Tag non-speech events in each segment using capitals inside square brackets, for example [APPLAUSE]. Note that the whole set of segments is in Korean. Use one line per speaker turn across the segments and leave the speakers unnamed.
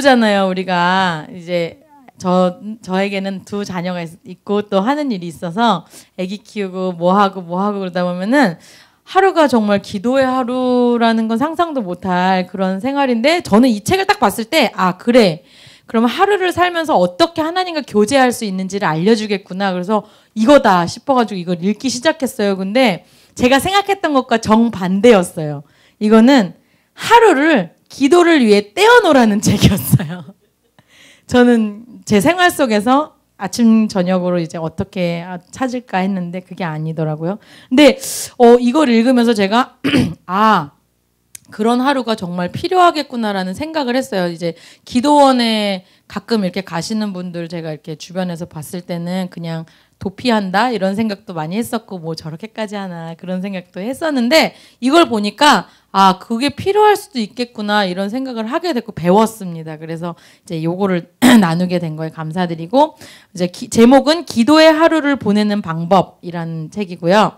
부부잖아요. 우리가 이제 저 저에게는 두 자녀가 있, 고또 하는 일이 있어서 아기 키우고 뭐 하고 뭐 하고 그러다 보면은 하루가 정말 기도의 하루라는 건 상상도 못할 그런 생활인데 저는 이 책을 딱 봤을 때 아 그래 그러면 하루를 살면서 어떻게 하나님과 교제할 수 있는지를 알려주겠구나 그래서 이거다 싶어가지고 이걸 읽기 시작했어요 근데 제가 생각했던 것과 정반대였어요 이거는 하루를 기도를 위해 떼어놓으라는 [LAUGHS] 책이었어요. 저는 제 생활 속에서 아침 저녁으로 이제 어떻게 찾을까 했는데 그게 아니더라고요. 근데 어, 이걸 읽으면서 제가 [CLEARS THROAT] 아 그런 하루가 정말 필요하겠구나라는 생각을 했어요. 이제 기도원에 가끔 이렇게 가시는 분들 제가 이렇게 주변에서 봤을 때는 그냥 도피한다 이런 생각도 많이 했었고 뭐 저렇게까지 하나 그런 생각도 했었는데 이걸 보니까 아, 그게 필요할 수도 있겠구나 이런 생각을 하게 됐고 배웠습니다. 그래서 이제 요거를 [CLEARS THROAT] 나누게 된 거에 감사드리고 이제 기, 제목은 기도의 하루를 보내는 방법이라는 책이고요.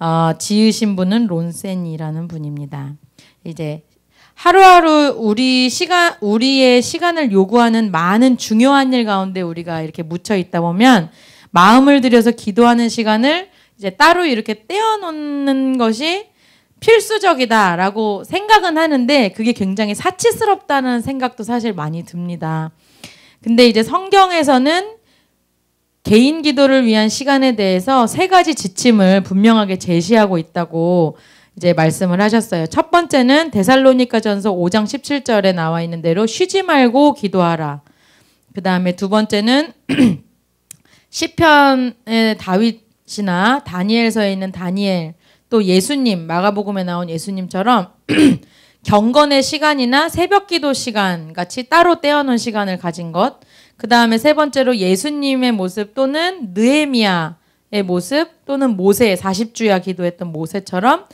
어, 지으신 분은 론센이라는 분입니다. 이제 하루하루 우리 시간 우리의 시간을 요구하는 많은 중요한 일 가운데 우리가 이렇게 묻혀 있다 보면 마음을 들여서 기도하는 시간을 이제 따로 이렇게 떼어놓는 것이 필수적이다라고 생각은 하는데 그게 굉장히 사치스럽다는 생각도 사실 많이 듭니다. 근데 이제 성경에서는 개인 기도를 위한 시간에 대해서 세 가지 지침을 분명하게 제시하고 있다고 이제 말씀을 하셨어요. 첫 번째는 데살로니가전서 5장 17절에 나와 있는 대로 쉬지 말고 기도하라. 그 다음에 두 번째는 [CLEARS THROAT] 시편의 다윗이나 다니엘서에 있는 다니엘 또 예수님 마가복음에 나온 예수님처럼 [CLEARS THROAT] 경건의 시간이나 새벽 기도 시간 같이 따로 떼어놓은 시간을 가진 것. 그 다음에 세 번째로 예수님의 모습 또는 느에미아의 모습 또는 모세, 40주야 기도했던 모세처럼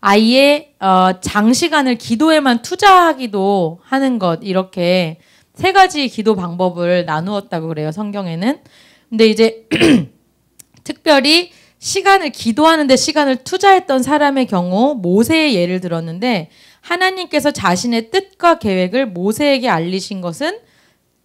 아예 어, 장시간을 기도에만 투자하기도 하는 것. 이렇게 세 가지 기도 방법을 나누었다고 그래요, 성경에는. 근데 이제 [CLEARS THROAT] 특별히 시간을 기도하는데 시간을 투자했던 사람의 경우 모세의 예를 들었는데 하나님께서 자신의 뜻과 계획을 모세에게 알리신 것은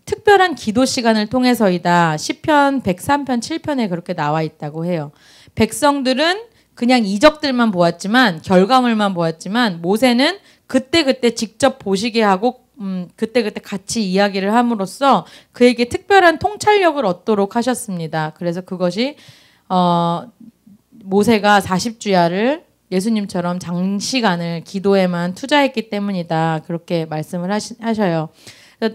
특별한 기도 시간을 통해서이다. 1 0편 103편 7편에 그렇게 나와 있다고 해요. 백성들은 그냥 이적들만 보았지만 결과물만 보았지만 모세는 그때그때 그때 직접 보시게 하고 음, 그때그때 그때 같이 이야기를 함으로써 그에게 특별한 통찰력을 얻도록 하셨습니다. 그래서 그것이 어, 모세가 40주야를 예수님처럼 장시간을 기도에만 투자했기 때문이다. 그렇게 말씀을 하시, 하셔요.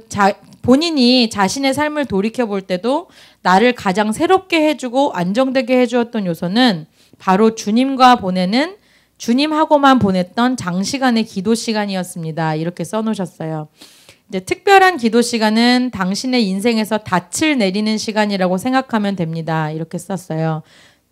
자, 본인이 자신의 삶을 돌이켜 볼 때도 나를 가장 새롭게 해주고 안정되게 해주었던 요소는 바로 주님과 보내는 주님하고만 보냈던 장시간의 기도 시간이었습니다. 이렇게 써놓으셨어요. 이제 특별한 기도 시간은 당신의 인생에서 닻을 내리는 시간이라고 생각하면 됩니다. 이렇게 썼어요.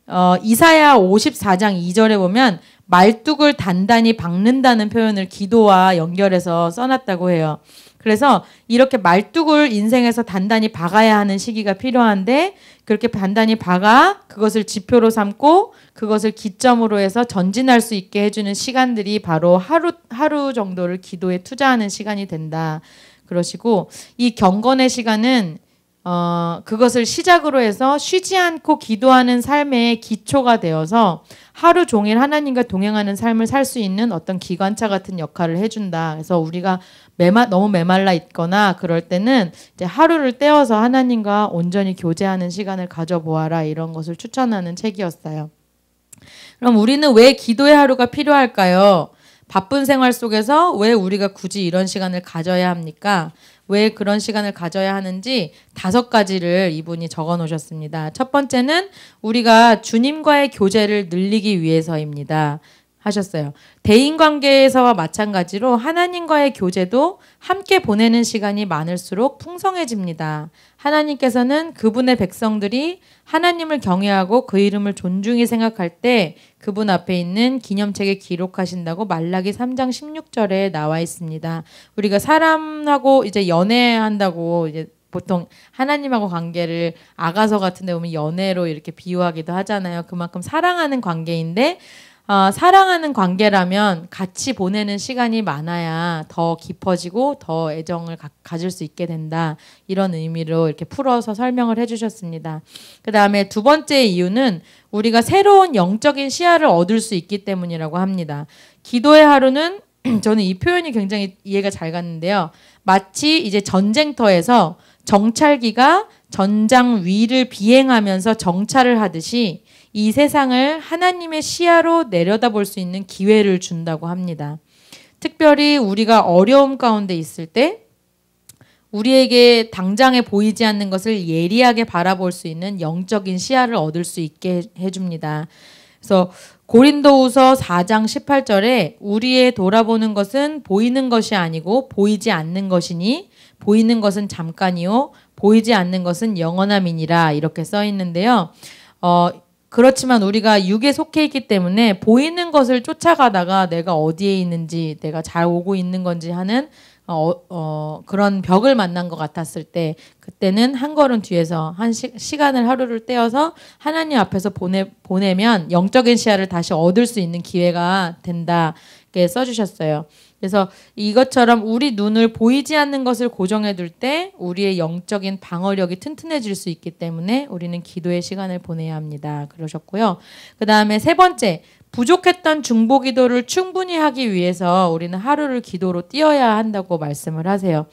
어, 이사야 54장 2절에 보면 말뚝을 단단히 박는다는 표현을 기도와 연결해서 써놨다고 해요. 그래서 이렇게 말뚝을 인생에서 단단히 박아야 하는 시기가 필요한데 그렇게 단단히 박아 그것을 지표로 삼고 그것을 기점으로 해서 전진할 수 있게 해주는 시간들이 바로 하루 하루 정도를 기도에 투자하는 시간이 된다. 그러시고 이 경건의 시간은 어, 그것을 시작으로 해서 쉬지 않고 기도하는 삶의 기초가 되어서 하루 종일 하나님과 동행하는 삶을 살 수 있는 어떤 기관차 같은 역할을 해준다. 그래서 우리가 메마, 너무 메말라 있거나 그럴 때는 이제 하루를 떼어서 하나님과 온전히 교제하는 시간을 가져보아라 이런 것을 추천하는 책이었어요. 그럼 우리는 왜 기도의 하루가 필요할까요? 바쁜 생활 속에서 왜 우리가 굳이 이런 시간을 가져야 합니까? 왜 그런 시간을 가져야 하는지 다섯 가지를 이분이 적어 놓으셨습니다. 첫 번째는 우리가 주님과의 교제를 늘리기 위해서입니다. 하셨어요. 대인 관계에서와 마찬가지로 하나님과의 교제도 함께 보내는 시간이 많을수록 풍성해집니다. 하나님께서는 그분의 백성들이 하나님을 경외하고 그 이름을 존중히 생각할 때 그분 앞에 있는 기념책에 기록하신다고 말라기 3장 16절에 나와 있습니다. 우리가 사람하고 이제 연애한다고 이제 보통 하나님하고 관계를 아가서 같은 데 보면 연애로 이렇게 비유하기도 하잖아요. 그만큼 사랑하는 관계인데 어, 사랑하는 관계라면 같이 보내는 시간이 많아야 더 깊어지고 더 애정을 가, 질수 있게 된다. 이런 의미로 이렇게 풀어서 설명을 해주셨습니다. 그 다음에 두 번째 이유는 우리가 새로운 영적인 시야를 얻을 수 있기 때문이라고 합니다. 기도의 하루는 [CLEARS THROAT] 저는 이 표현이 굉장히 이해가 잘 갔는데요. 마치 이제 전쟁터에서 정찰기가 전장 위를 비행하면서 정찰을 하듯이 이 세상을 하나님의 시야로 내려다볼 수 있는 기회를 준다고 합니다. 특별히 우리가 어려움 가운데 있을 때 우리에게 당장에 보이지 않는 것을 예리하게 바라볼 수 있는 영적인 시야를 얻을 수 있게 해줍니다. 그래서 고린도후서 4장 18절에 우리의 돌아보는 것은 보이는 것이 아니고 보이지 않는 것이니 보이는 것은 잠깐이요 보이지 않는 것은 영원함이니라 이렇게 써 있는데요. 어, 그렇지만 우리가 육에 속해 있기 때문에 보이는 것을 쫓아가다가 내가 어디에 있는지 내가 잘 오고 있는 건지 하는 어, 어, 그런 벽을 만난 것 같았을 때 그때는 한 걸음 뒤에서 한 시, 간을 하루를 떼어서 하나님 앞에서 보내, 보내면 영적인 시야를 다시 얻을 수 있는 기회가 된다. 이렇게 써주셨어요. 그래서 이것처럼 우리 눈을 보이지 않는 것을 고정해 둘 때 우리의 영적인 방어력이 튼튼해질 수 있기 때문에 우리는 기도의 시간을 보내야 합니다. 그러셨고요. 그 다음에 세 번째, 부족했던 중보 기도를 충분히 하기 위해서 우리는 하루를 기도로 뛰어야 한다고 말씀을 하세요.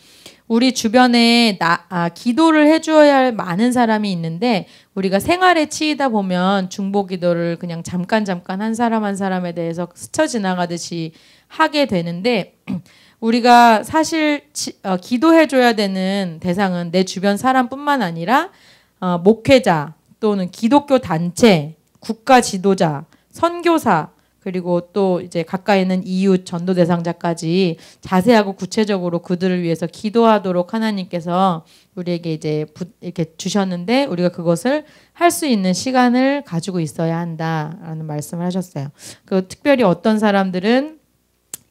우리 주변에 나, 아, 기도를 해주어야 할 많은 사람이 있는데 우리가 생활에 치이다 보면 중보 기도를 그냥 잠깐 잠깐 한 사람 한 사람에 대해서 스쳐 지나가듯이 하게 되는데 [CLEARS THROAT] 우리가 사실 어, 기도해 줘야 되는 대상은 내 주변 사람뿐만 아니라 어, 목회자 또는 기독교 단체, 국가 지도자, 선교사 그리고 또 이제 가까이는 이웃 전도 대상자까지 자세하고 구체적으로 그들을 위해서 기도하도록 하나님께서 우리에게 이제 부, 이렇게 주셨는데 우리가 그것을 할 수 있는 시간을 가지고 있어야 한다라는 말씀을 하셨어요. 그 특별히 어떤 사람들은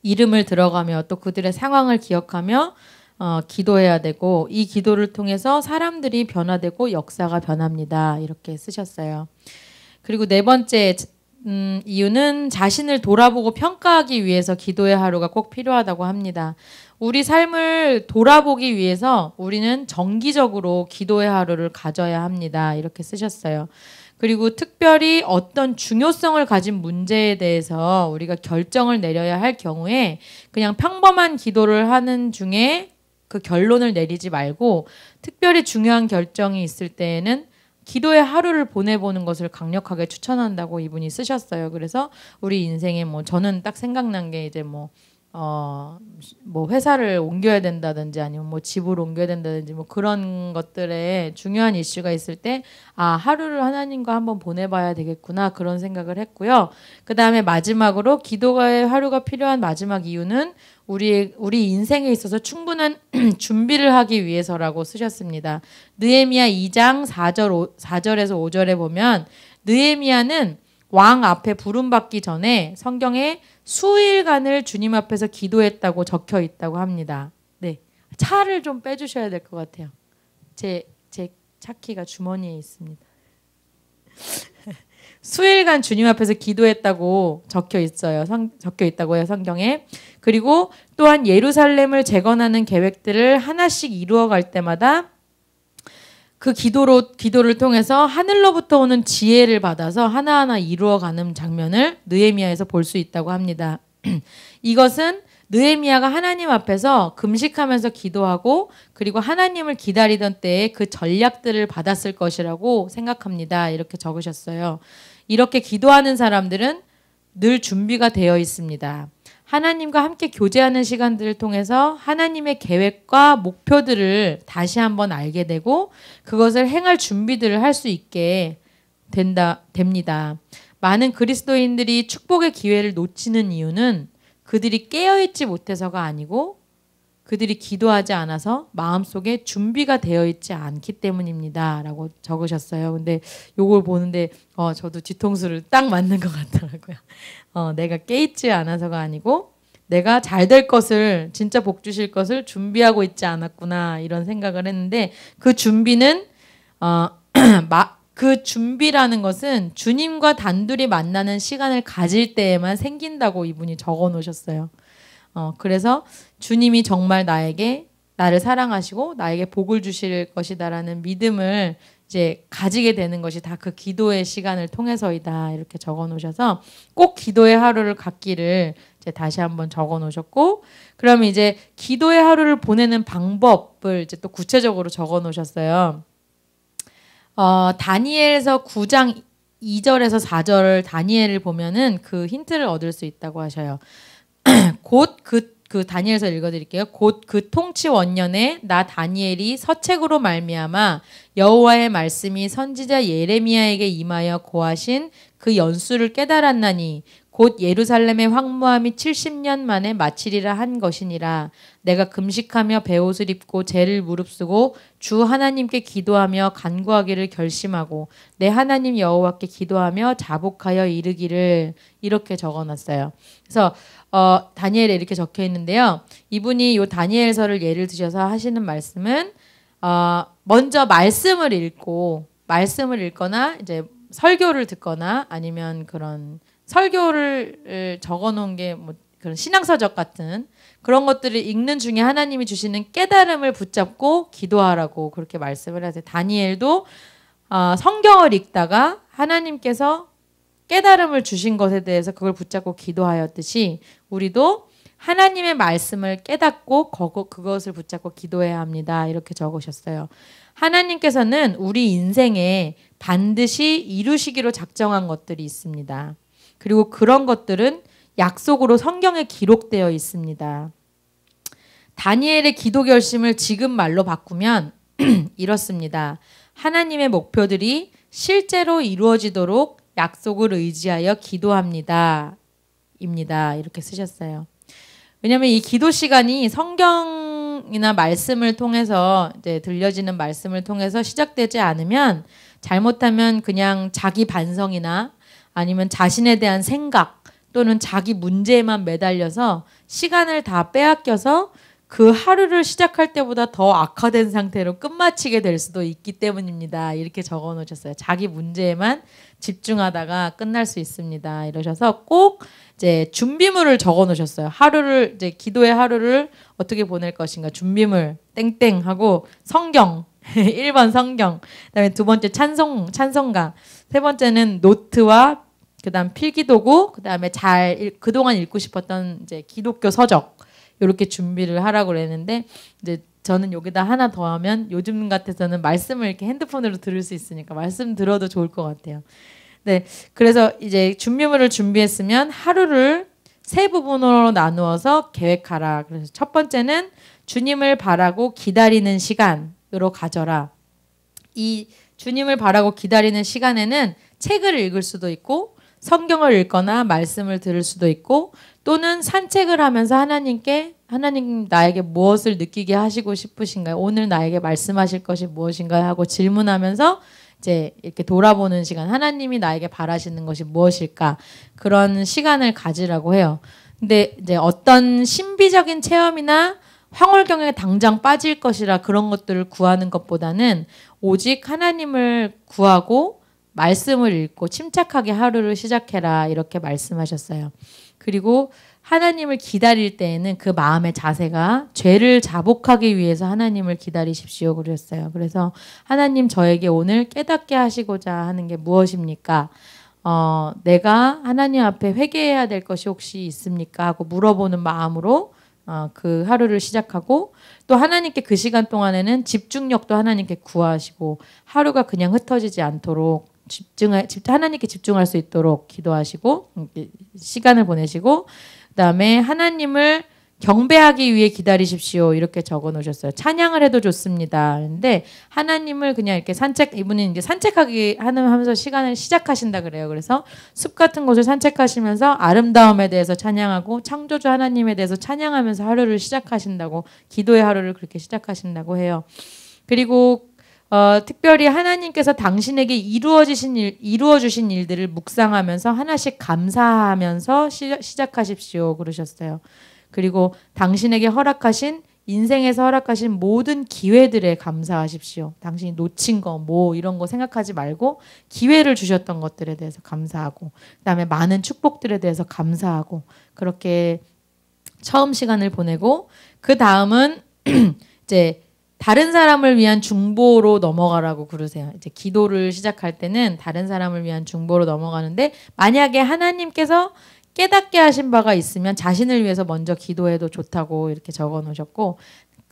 이름을 들어가며 또 그들의 상황을 기억하며 어, 기도해야 되고 이 기도를 통해서 사람들이 변화되고 역사가 변합니다. 이렇게 쓰셨어요. 그리고 네 번째 음, 이유는 자신을 돌아보고 평가하기 위해서 기도의 하루가 꼭 필요하다고 합니다. 우리 삶을 돌아보기 위해서 우리는 정기적으로 기도의 하루를 가져야 합니다. 이렇게 쓰셨어요. 그리고 특별히 어떤 중요성을 가진 문제에 대해서 우리가 결정을 내려야 할 경우에 그냥 평범한 기도를 하는 중에 그 결론을 내리지 말고 특별히 중요한 결정이 있을 때에는 기도의 하루를 보내보는 것을 강력하게 추천한다고 이분이 쓰셨어요. 그래서 우리 인생에 뭐 저는 딱 생각난 게 이제 뭐 어, 뭐 회사를 옮겨야 된다든지 아니면 뭐집을 옮겨야 된다든지 뭐 그런 것들에 중요한 이슈가 있을 때 아, 하루를 하나님과 한번 보내봐야 되겠구나 그런 생각을 했고요. 그 다음에 마지막으로 기도가의 하루가 필요한 마지막 이유는 우리 우리 인생에 있어서 충분한 [CLEARS THROAT] 준비를 하기 위해서라고 쓰셨습니다. 느헤미야 2장 4절 4절에서 5절에 보면 느헤미야는 왕 앞에 부름받기 전에 성경에 수일간을 주님 앞에서 기도했다고 적혀 있다고 합니다. 네. 차를 좀 빼주셔야 될 것 같아요. 제, 제 차키가 주머니에 있습니다. [LAUGHS] 수일간 주님 앞에서 기도했다고 적혀 있어요. 성, 적혀 있다고 요 성경에. 그리고 또한 예루살렘을 재건하는 계획들을 하나씩 이루어갈 때마다 그 기도로 기도를 통해서 하늘로부터 오는 지혜를 받아서 하나하나 이루어가는 장면을 느헤미야에서 볼 수 있다고 합니다. [CLEARS THROAT] 이것은 느헤미야가 하나님 앞에서 금식하면서 기도하고 그리고 하나님을 기다리던 때에 그 전략들을 받았을 것이라고 생각합니다. 이렇게 적으셨어요. 이렇게 기도하는 사람들은 늘 준비가 되어 있습니다. 하나님과 함께 교제하는 시간들을 통해서 하나님의 계획과 목표들을 다시 한번 알게 되고 그것을 행할 준비들을 할 수 있게 된다, 됩니다. 많은 그리스도인들이 축복의 기회를 놓치는 이유는 그들이 깨어있지 못해서가 아니고 그들이 기도하지 않아서 마음속에 준비가 되어 있지 않기 때문입니다. 라고 적으셨어요. 근데 요걸 보는데 어, 저도 뒤통수를 딱 맞는 것 같더라고요. 어, 내가 깨있지 않아서가 아니고 내가 잘 될 것을 진짜 복 주실 것을 준비하고 있지 않았구나 이런 생각을 했는데 그 준비는 어, [CLEARS THROAT] 그 준비라는 것은 주님과 단둘이 만나는 시간을 가질 때에만 생긴다고 이분이 적어 놓으셨어요. 어, 그래서 주님이 정말 나에게 나를 사랑하시고 나에게 복을 주실 것이다라는 믿음을 이제 가지게 되는 것이 다 그 기도의 시간을 통해서이다 이렇게 적어 놓으셔서 꼭 기도의 하루를 갖기를 이제 다시 한번 적어 놓으셨고 그러면 이제 기도의 하루를 보내는 방법을 이제 또 구체적으로 적어 놓으셨어요. 어, 다니엘서 에 9장 2절에서 4절 다니엘을 보면은 그 힌트를 얻을 수 있다고 하셔요. [CLEARS THROAT] 곧그 그 다니엘서 읽어드릴게요. 곧 그 통치 원년에 나 다니엘이 서책으로 말미암아 여호와의 말씀이 선지자 예레미야에게 임하여 고하신 그 연수를 깨달았나니 곧 예루살렘의 황무함이 70년 만에 마치리라 한 것이니라. 내가 금식하며 배옷을 입고 죄를 무릅쓰고 주 하나님께 기도하며 간구하기를 결심하고 내 하나님 여호와께 기도하며 자복하여 이르기를 이렇게 적어놨어요. 그래서 어, 다니엘에 이렇게 적혀 있는데요. 이분이 요 다니엘서를 예를 드셔서 하시는 말씀은 어, 먼저 말씀을 읽고 말씀을 읽거나 이제 설교를 듣거나 아니면 그런 설교를 적어놓은 게 뭐 그런 신앙서적 같은 그런 것들을 읽는 중에 하나님이 주시는 깨달음을 붙잡고 기도하라고 그렇게 말씀을 하세요. 다니엘도 아, 성경을 읽다가 하나님께서 깨달음을 주신 것에 대해서 그걸 붙잡고 기도하였듯이 우리도 하나님의 말씀을 깨닫고 그것을 붙잡고 기도해야 합니다. 이렇게 적으셨어요. 하나님께서는 우리 인생에 반드시 이루시기로 작정한 것들이 있습니다. 그리고 그런 것들은 약속으로 성경에 기록되어 있습니다. 다니엘의 기도 결심을 지금 말로 바꾸면 [CLEARS THROAT] 이렇습니다. 하나님의 목표들이 실제로 이루어지도록 약속을 의지하여 기도합니다. 입니다. 이렇게 쓰셨어요. 왜냐하면 이 기도 시간이 성경이나 말씀을 통해서 이제 들려지는 말씀을 통해서 시작되지 않으면 잘못하면 그냥 자기 반성이나 아니면 자신에 대한 생각 또는 자기 문제에만 매달려서 시간을 다 빼앗겨서 그 하루를 시작할 때보다 더 악화된 상태로 끝마치게 될 수도 있기 때문입니다. 이렇게 적어 놓으셨어요. 자기 문제에만 집중하다가 끝날 수 있습니다. 이러셔서 꼭 이제 준비물을 적어 놓으셨어요. 하루를 이제 기도의 하루를 어떻게 보낼 것인가 준비물 땡땡 하고 성경 1번 [LAUGHS] 성경 그다음에 두 번째 찬송 찬송가 세 번째는 노트와 그다음 필기도구, 그다음에 잘 일, 그동안 읽고 싶었던 이제 기독교 서적 이렇게 준비를 하라고 그랬는데 이제 저는 여기다 하나 더하면 요즘 같아서는 말씀을 이렇게 핸드폰으로 들을 수 있으니까 말씀 들어도 좋을 것 같아요. 네, 그래서 이제 준비물을 준비했으면 하루를 세 부분으로 나누어서 계획하라. 그래서 첫 번째는 주님을 바라고 기다리는 시간으로 가져라. 이 주님을 바라고 기다리는 시간에는 책을 읽을 수도 있고 성경을 읽거나 말씀을 들을 수도 있고 또는 산책을 하면서 하나님께 하나님 나에게 무엇을 느끼게 하시고 싶으신가요? 오늘 나에게 말씀하실 것이 무엇인가요? 하고 질문하면서 이제 이렇게 돌아보는 시간, 하나님이 나에게 바라시는 것이 무엇일까? 그런 시간을 가지라고 해요. 근데 이제 어떤 신비적인 체험이나 황홀경에 당장 빠질 것이라 그런 것들을 구하는 것보다는 오직 하나님을 구하고 말씀을 읽고 침착하게 하루를 시작해라 이렇게 말씀하셨어요. 그리고 하나님을 기다릴 때에는 그 마음의 자세가 죄를 자복하기 위해서 하나님을 기다리십시오 그랬어요. 그래서 하나님 저에게 오늘 깨닫게 하시고자 하는 게 무엇입니까? 어, 내가 하나님 앞에 회개해야 될 것이 혹시 있습니까? 하고 물어보는 마음으로 어, 그 하루를 시작하고 또 하나님께 그 시간 동안에는 집중력도 하나님께 구하시고 하루가 그냥 흩어지지 않도록 집중할 집 하나님께 집중할 수 있도록 기도하시고 시간을 보내시고 그다음에 하나님을 경배하기 위해 기다리십시오. 이렇게 적어 놓으셨어요. 찬양을 해도 좋습니다. 근데 하나님을 그냥 이렇게 산책, 이분이 이제 산책하기 하는 하면서 시간을 시작하신다 그래요. 그래서 숲 같은 곳을 산책하시면서 아름다움에 대해서 찬양하고 창조주 하나님에 대해서 찬양하면서 하루를 시작하신다고, 기도의 하루를 그렇게 시작하신다고 해요. 그리고 어, 특별히 하나님께서 당신에게 이루어지신 일, 이루어 주신 일들을 묵상하면서 하나씩 감사하면서 시, 시작하십시오 그러셨어요. 그리고 당신에게 허락하신 인생에서 허락하신 모든 기회들에 감사하십시오. 당신이 놓친 거, 뭐 이런 거 생각하지 말고 기회를 주셨던 것들에 대해서 감사하고 그다음에 많은 축복들에 대해서 감사하고 그렇게 처음 시간을 보내고 그 다음은 [CLEARS THROAT] 이제 다른 사람을 위한 중보로 넘어가라고 그러세요. 이제 기도를 시작할 때는 다른 사람을 위한 중보로 넘어가는데 만약에 하나님께서 깨닫게 하신 바가 있으면 자신을 위해서 먼저 기도해도 좋다고 이렇게 적어 놓으셨고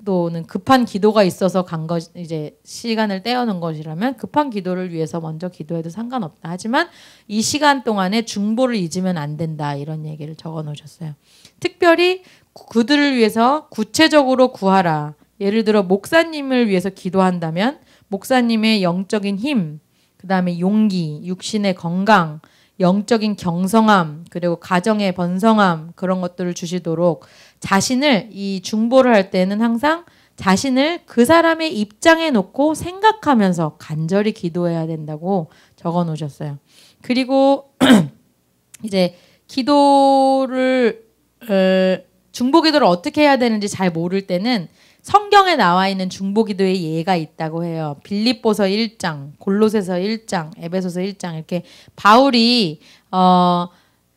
또는 급한 기도가 있어서 간 것, 이제 시간을 떼어놓은 것이라면 급한 기도를 위해서 먼저 기도해도 상관없다. 하지만 이 시간 동안에 중보를 잊으면 안 된다. 이런 얘기를 적어 놓으셨어요. 특별히 그들을 위해서 구체적으로 구하라. 예를 들어 목사님을 위해서 기도한다면 목사님의 영적인 힘, 그다음에 용기, 육신의 건강, 영적인 경성함, 그리고 가정의 번성함 그런 것들을 주시도록 자신을 이 중보를 할 때는 항상 자신을 그 사람의 입장에 놓고 생각하면서 간절히 기도해야 된다고 적어 놓으셨어요. 그리고 [CLEARS THROAT] 이제 기도를 어, 중보 기도를 어떻게 해야 되는지 잘 모를 때는 성경에 나와 있는 중보기도의 예가 있다고 해요. 빌립보서 1장, 골로새서 1장, 에베소서 1장 이렇게 바울이 어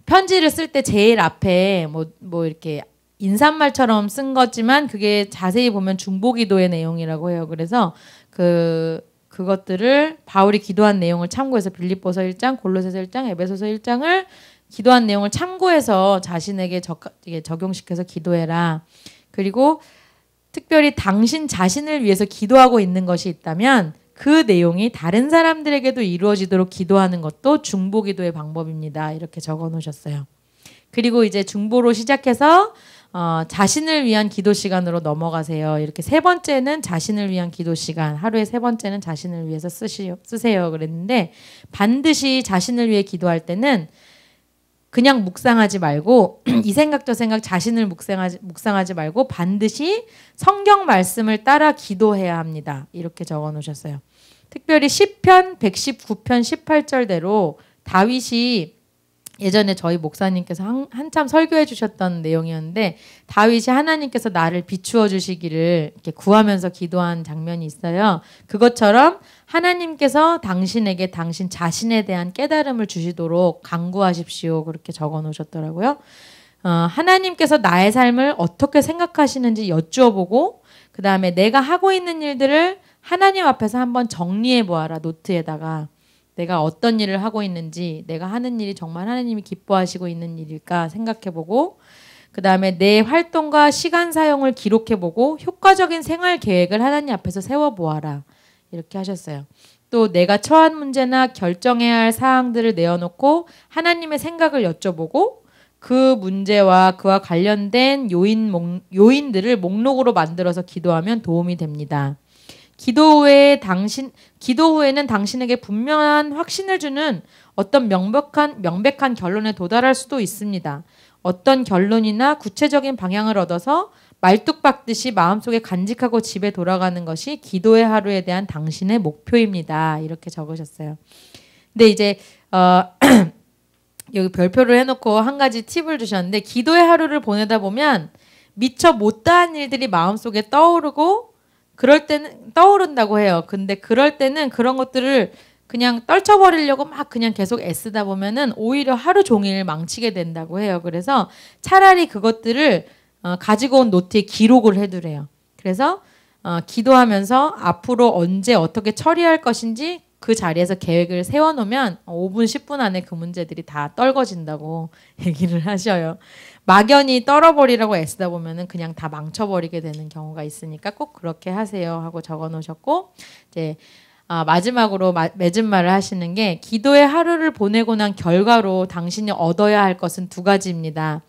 편지를 쓸 때 제일 앞에 뭐뭐 뭐 이렇게 인사말처럼 쓴 거지만 그게 자세히 보면 중보기도의 내용이라고 해요. 그래서 그 그것들을 바울이 기도한 내용을 참고해서 빌립보서 1장, 골로새서 1장, 에베소서 1장을 기도한 내용을 참고해서 자신에게 적, 적용시켜서 기도해라. 그리고 특별히 당신 자신을 위해서 기도하고 있는 것이 있다면 그 내용이 다른 사람들에게도 이루어지도록 기도하는 것도 중보 기도의 방법입니다. 이렇게 적어 놓으셨어요. 그리고 이제 중보로 시작해서 어, 자신을 위한 기도 시간으로 넘어가세요. 이렇게 세 번째는 자신을 위한 기도 시간. 하루에 세 번째는 자신을 위해서 쓰시, 쓰세요. 그랬는데 반드시 자신을 위해 기도할 때는 그냥 묵상하지 말고 [CLEARS THROAT] 이 생각 저 생각 자신을 묵상하지, 묵상하지 말고 반드시 성경 말씀을 따라 기도해야 합니다. 이렇게 적어 놓으셨어요. 특별히 1편 119편, 18절대로 다윗이 예전에 저희 목사님께서 한, 참 설교해 주셨던 내용이었는데 다윗이 하나님께서 나를 비추어 주시기를 이렇게 구하면서 기도한 장면이 있어요. 그것처럼 하나님께서 당신에게 당신 자신에 대한 깨달음을 주시도록 강구하십시오. 그렇게 적어 놓으셨더라고요. 어, 하나님께서 나의 삶을 어떻게 생각하시는지 여쭈어 보고, 그 다음에 내가 하고 있는 일들을 하나님 앞에서 한번 정리해 보아라, 노트에다가. 내가 어떤 일을 하고 있는지, 내가 하는 일이 정말 하나님이 기뻐하시고 있는 일일까 생각해 보고, 그 다음에 내 활동과 시간 사용을 기록해 보고, 효과적인 생활 계획을 하나님 앞에서 세워보아라. 이렇게 하셨어요. 또 내가 처한 문제나 결정해야 할 사항들을 내어놓고 하나님의 생각을 여쭤보고 그 문제와 그와 관련된 요인 목, 요인들을 목록으로 만들어서 기도하면 도움이 됩니다. 기도 후에 당신 기도 후에는 당신에게 분명한 확신을 주는 어떤 명백한 명백한 결론에 도달할 수도 있습니다. 어떤 결론이나 구체적인 방향을 얻어서 말뚝박듯이 마음속에 간직하고 집에 돌아가는 것이 기도의 하루에 대한 당신의 목표입니다. 이렇게 적으셨어요. 근데 이제 어 [CLEARS THROAT] 여기 별표를 해놓고 한 가지 팁을 주셨는데 기도의 하루를 보내다 보면 미처 못다한 일들이 마음속에 떠오르고 그럴 때는 떠오른다고 해요. 근데 그럴 때는 그런 것들을 그냥 떨쳐버리려고 막 그냥 계속 애쓰다 보면은 오히려 하루 종일 망치게 된다고 해요. 그래서 차라리 그것들을 어, 가지고 온 노트에 기록을 해두래요. 그래서 어, 기도하면서 앞으로 언제 어떻게 처리할 것인지 그 자리에서 계획을 세워놓으면 5분, 10분 안에 그 문제들이 다 떨궈진다고 [LAUGHS] 얘기를 하셔요. 막연히 떨어버리라고 애쓰다 보면은 그냥 다 망쳐버리게 되는 경우가 있으니까 꼭 그렇게 하세요 하고 적어 놓으셨고, 이제, 아, 마지막으로 마, 맺은 말을 하시는 게 기도의 하루를 보내고 난 결과로 당신이 얻어야 할 것은 두 가지입니다.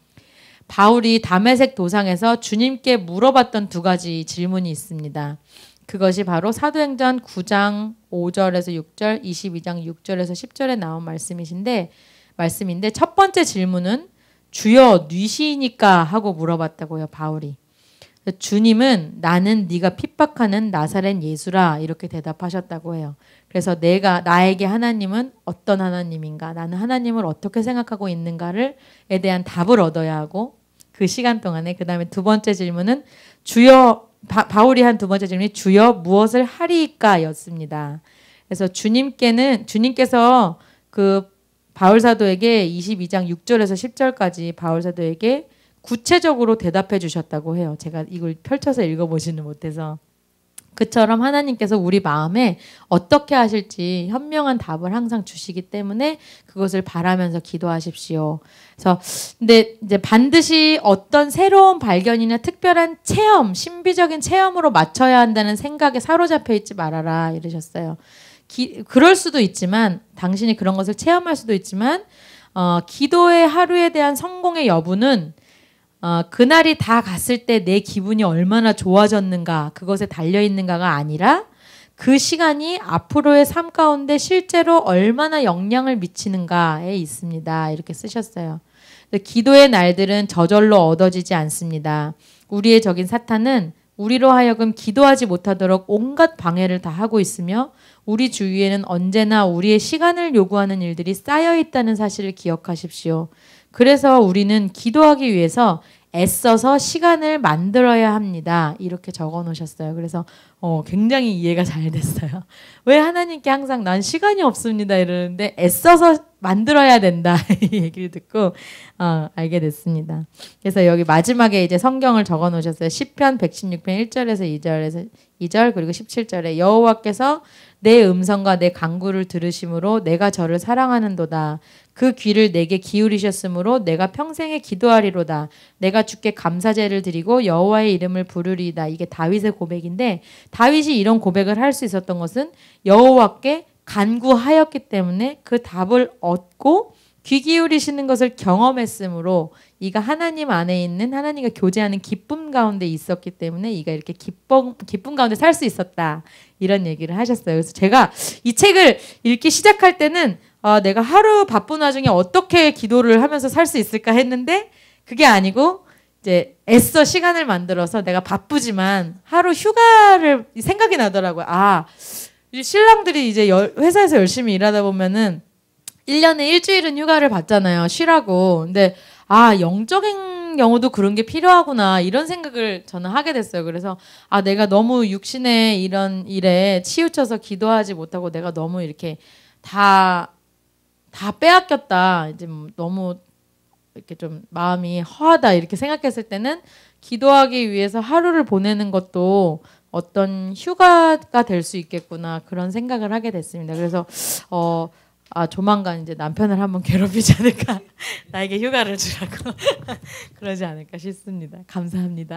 바울이 담에색 도상에서 주님께 물어봤던 두 가지 질문이 있습니다. 그것이 바로 사도행전 9장 5절에서 6절, 22장 6절에서 10절에 나온 말씀이신데 말씀인데 첫 번째 질문은 주여 뉘시이니까 하고 물어봤다고요, 바울이. 주님은 나는 네가 핍박하는 나사렛 예수라 이렇게 대답하셨다고 해요. 그래서 내가 나에게 하나님은 어떤 하나님인가, 나는 하나님을 어떻게 생각하고 있는가를에 대한 답을 얻어야 하고 그 시간 동안에 그 다음에 두 번째 질문은 주여 바, 울이 한 두 번째 질문이 주여 무엇을 하리까였습니다. 그래서 주님께는 주님께서 그 바울 사도에게 22장 6절에서 10절까지 바울 사도에게 구체적으로 대답해 주셨다고 해요. 제가 이걸 펼쳐서 읽어보지는 못해서 그처럼 하나님께서 우리 마음에 어떻게 하실지 현명한 답을 항상 주시기 때문에 그것을 바라면서 기도하십시오. 그래서 근데 이제 반드시 어떤 새로운 발견이나 특별한 체험, 신비적인 체험으로 맞춰야 한다는 생각에 사로잡혀 있지 말아라 이러셨어요. 기, 그럴 수도 있지만 당신이 그런 것을 체험할 수도 있지만 어, 기도의 하루에 대한 성공의 여부는 어, 그날이 다 갔을 때 내 기분이 얼마나 좋아졌는가 그것에 달려 있는가가 아니라 그 시간이 앞으로의 삶 가운데 실제로 얼마나 영향을 미치는가에 있습니다. 이렇게 쓰셨어요. 기도의 날들은 저절로 얻어지지 않습니다. 우리의 적인 사탄은 우리로 하여금 기도하지 못하도록 온갖 방해를 다 하고 있으며 우리 주위에는 언제나 우리의 시간을 요구하는 일들이 쌓여 있다는 사실을 기억하십시오. 그래서 우리는 기도하기 위해서 애써서 시간을 만들어야 합니다. 이렇게 적어 놓으셨어요. 그래서 어, 굉장히 이해가 잘 됐어요. 왜 하나님께 항상 난 시간이 없습니다. 이러는데 애써서 만들어야 된다. [LAUGHS] 이 얘기를 듣고 어, 알게 됐습니다. 그래서 여기 마지막에 이제 성경을 적어 놓으셨어요. 10편, 116편, 1절에서 2절에서 2절 그리고 17절에 여호와께서 내 음성과 내 강구를 들으심으로 내가 저를 사랑하는도다. 그 귀를 내게 기울이셨으므로 내가 평생에 기도하리로다. 내가 주께 감사제를 드리고 여호와의 이름을 부르리이다. 이게 다윗의 고백인데 다윗이 이런 고백을 할 수 있었던 것은 여호와께 간구하였기 때문에 그 답을 얻고 귀 기울이시는 것을 경험했으므로 이가 하나님 안에 있는 하나님과 교제하는 기쁨 가운데 있었기 때문에 이가 이렇게 기쁨 기쁨 가운데 살 수 있었다 이런 얘기를 하셨어요. 그래서 제가 이 책을 읽기 시작할 때는 어, 내가 하루 바쁜 와중에 어떻게 기도를 하면서 살 수 있을까 했는데 그게 아니고 이제 애써 시간을 만들어서 내가 바쁘지만 하루 휴가를 생각이 나더라고요. 아 신랑들이 이제 여, 회사에서 열심히 일하다 보면은 1년에 일주일은 휴가를 받잖아요. 쉬라고. 근데 아, 영적인 경우도 그런 게 필요하구나. 이런 생각을 저는 하게 됐어요. 그래서 아, 내가 너무 육신의 이런 일에 치우쳐서 기도하지 못하고 내가 너무 이렇게 다, 다 빼앗겼다. 이제 뭐 너무 이렇게 좀 마음이 허하다. 이렇게 생각했을 때는 기도하기 위해서 하루를 보내는 것도 어떤 휴가가 될 수 있겠구나. 그런 생각을 하게 됐습니다. 그래서, 어, 아 조만간 이제 남편을 한번 [LAUGHS] 괴롭히지 않을까 나에게 휴가를 주라고 [LAUGHS] 그러지 않을까 싶습니다. 감사합니다.